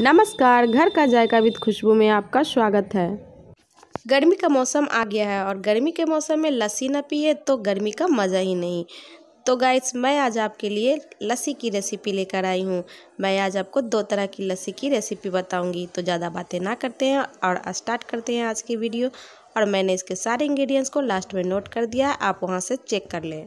नमस्कार घर का जायका विद खुशबू में आपका स्वागत है गर्मी का मौसम आ गया है और गर्मी के मौसम में लस्सी ना पिए तो गर्मी का मज़ा ही नहीं तो गाइस मैं आज आपके लिए लस्सी की रेसिपी लेकर आई हूँ मैं आज आपको दो तरह की लस्सी की रेसिपी बताऊँगी तो ज़्यादा बातें ना करते हैं और स्टार्ट करते हैं आज की वीडियो और मैंने इसके सारे इंग्रेडिएंट्स को लास्ट में नोट कर दिया आप वहाँ से चेक कर लें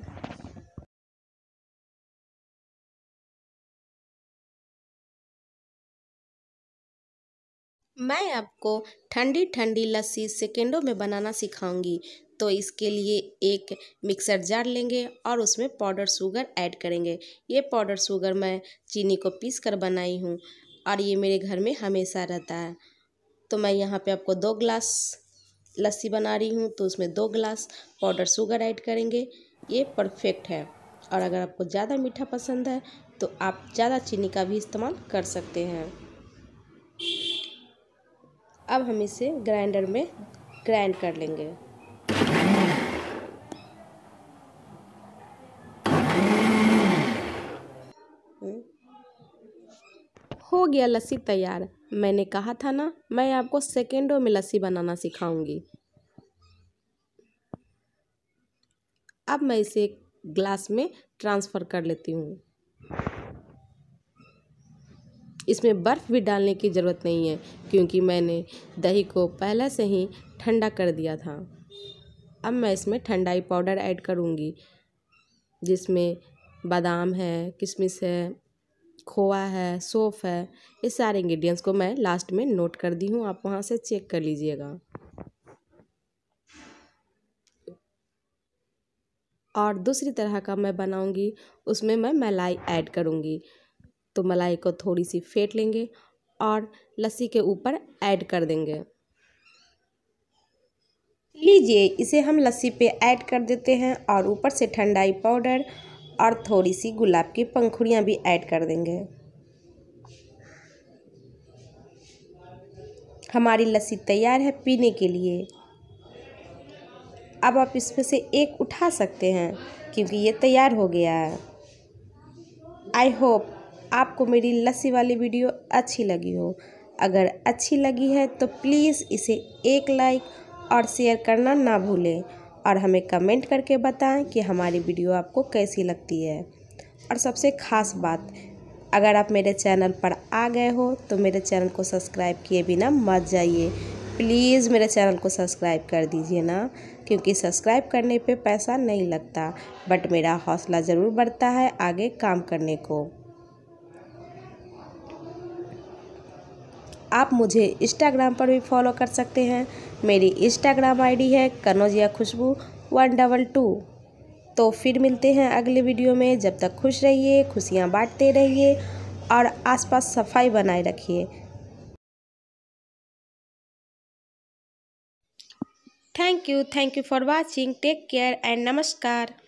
मैं आपको ठंडी ठंडी लस्सी सेकेंडों में बनाना सिखाऊंगी तो इसके लिए एक मिक्सर जार लेंगे और उसमें पाउडर शुगर ऐड करेंगे ये पाउडर शुगर मैं चीनी को पीस कर बनाई हूँ और ये मेरे घर में हमेशा रहता है तो मैं यहाँ पे आपको दो ग्लास लस्सी बना रही हूँ तो उसमें दो ग्लास पाउडर शुगर ऐड करेंगे ये परफेक्ट है और अगर आपको ज़्यादा मीठा पसंद है तो आप ज़्यादा चीनी का भी इस्तेमाल कर सकते हैं अब हम इसे ग्राइंडर में ग्राइंड कर लेंगे हो गया लस्सी तैयार मैंने कहा था ना मैं आपको सेकेंडों में लस्सी बनाना सिखाऊंगी अब मैं इसे ग्लास में ट्रांसफ़र कर लेती हूँ इसमें बर्फ़ भी डालने की ज़रूरत नहीं है क्योंकि मैंने दही को पहले से ही ठंडा कर दिया था अब मैं इसमें ठंडाई पाउडर ऐड करूँगी जिसमें बादाम है किशमिश है खोआ है सोफ़ है ये सारे इंग्रेडिएंट्स को मैं लास्ट में नोट कर दी हूँ आप वहाँ से चेक कर लीजिएगा और दूसरी तरह का मैं बनाऊँगी उसमें मैं मलाई ऐड करूँगी तो मलाई को थोड़ी सी फेंट लेंगे और लस्सी के ऊपर ऐड कर देंगे लीजिए इसे हम लस्सी पे ऐड कर देते हैं और ऊपर से ठंडाई पाउडर और थोड़ी सी गुलाब की पंखुड़ियाँ भी ऐड कर देंगे हमारी लस्सी तैयार है पीने के लिए अब आप इसमें से एक उठा सकते हैं क्योंकि ये तैयार हो गया है आई होप आपको मेरी लस्सी वाली वीडियो अच्छी लगी हो अगर अच्छी लगी है तो प्लीज़ इसे एक लाइक और शेयर करना ना भूलें और हमें कमेंट करके बताएं कि हमारी वीडियो आपको कैसी लगती है और सबसे ख़ास बात अगर आप मेरे चैनल पर आ गए हो तो मेरे चैनल को सब्सक्राइब किए बिना मत जाइए प्लीज़ मेरे चैनल को सब्सक्राइब कर दीजिए ना क्योंकि सब्सक्राइब करने पे पैसा नहीं लगता बट मेरा हौसला ज़रूर बढ़ता है आगे काम करने को आप मुझे इंस्टाग्राम पर भी फॉलो कर सकते हैं मेरी इंस्टाग्राम आईडी है Kanaujia Khushboo one double two तो फिर मिलते हैं अगले वीडियो में जब तक खुश रहिए खुशियाँ बांटते रहिए और आसपास सफाई बनाए रखिए thank you thank you for watching take care and नमस्कार